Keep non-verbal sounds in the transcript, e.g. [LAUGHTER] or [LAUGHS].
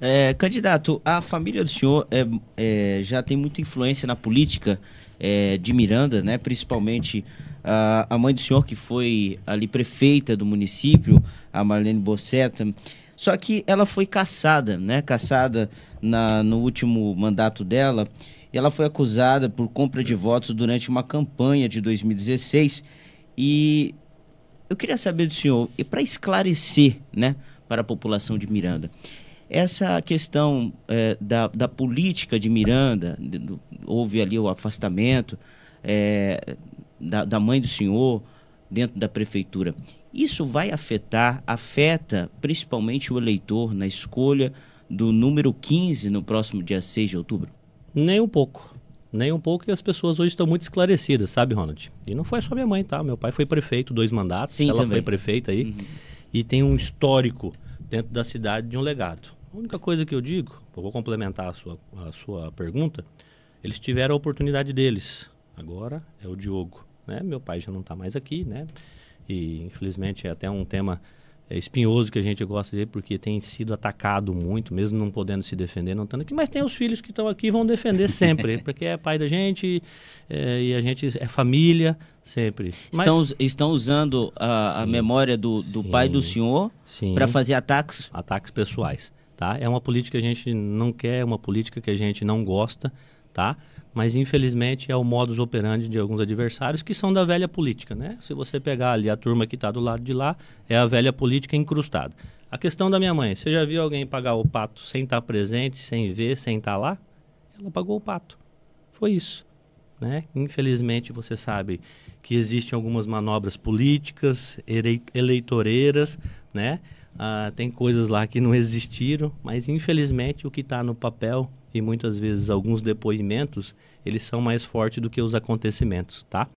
É, candidato, a família do senhor é, é, já tem muita influência na política é, de Miranda, né? principalmente a, a, mãe do senhor, que foi ali prefeita do município, a Marlene Bosseta. Só que ela foi caçada, né? Caçada na, no último mandato dela. E ela foi acusada por compra de votos durante uma campanha de 2016. E eu queria saber do senhor, e para esclarecer, né, para a população de Miranda, essa questão é, da, da política de Miranda, do, houve ali o afastamento é, da, da mãe do senhor dentro da prefeitura. Isso vai afetar, afeta principalmente o eleitor na escolha do número 15 no próximo dia 6 de outubro? Nem um pouco. Nem um pouco, e as pessoas hoje estão muito esclarecidas, sabe, Ronald? E não foi só minha mãe, tá? Meu pai foi prefeito, dois mandatos, Sim, ela também. foi prefeita aí. Uhum. E tem um histórico dentro da cidade de um legado. A única coisa que eu digo, vou complementar a sua, a sua pergunta, eles tiveram a oportunidade deles. Agora é o Diogo. Né? Meu pai já não está mais aqui, né? E infelizmente é até um tema é, espinhoso que a gente gosta de porque tem sido atacado muito, mesmo não podendo se defender, não estando aqui. Mas tem os filhos que estão aqui e vão defender [LAUGHS] sempre, porque é pai da gente é, e a gente é família sempre. Estão, estão usando a, sim, a memória do, do sim, pai do senhor para fazer ataques? Ataques pessoais tá? É uma política que a gente não quer, é uma política que a gente não gosta, tá? Mas infelizmente é o modus operandi de alguns adversários que são da velha política, né? Se você pegar ali a turma que está do lado de lá, é a velha política incrustada. A questão da minha mãe, você já viu alguém pagar o pato sem estar tá presente, sem ver, sem estar tá lá? Ela pagou o pato. Foi isso, né? Infelizmente você sabe que existem algumas manobras políticas, eleitoreiras, né? Uh, tem coisas lá que não existiram, mas infelizmente o que está no papel e muitas vezes alguns depoimentos, eles são mais fortes do que os acontecimentos, tá?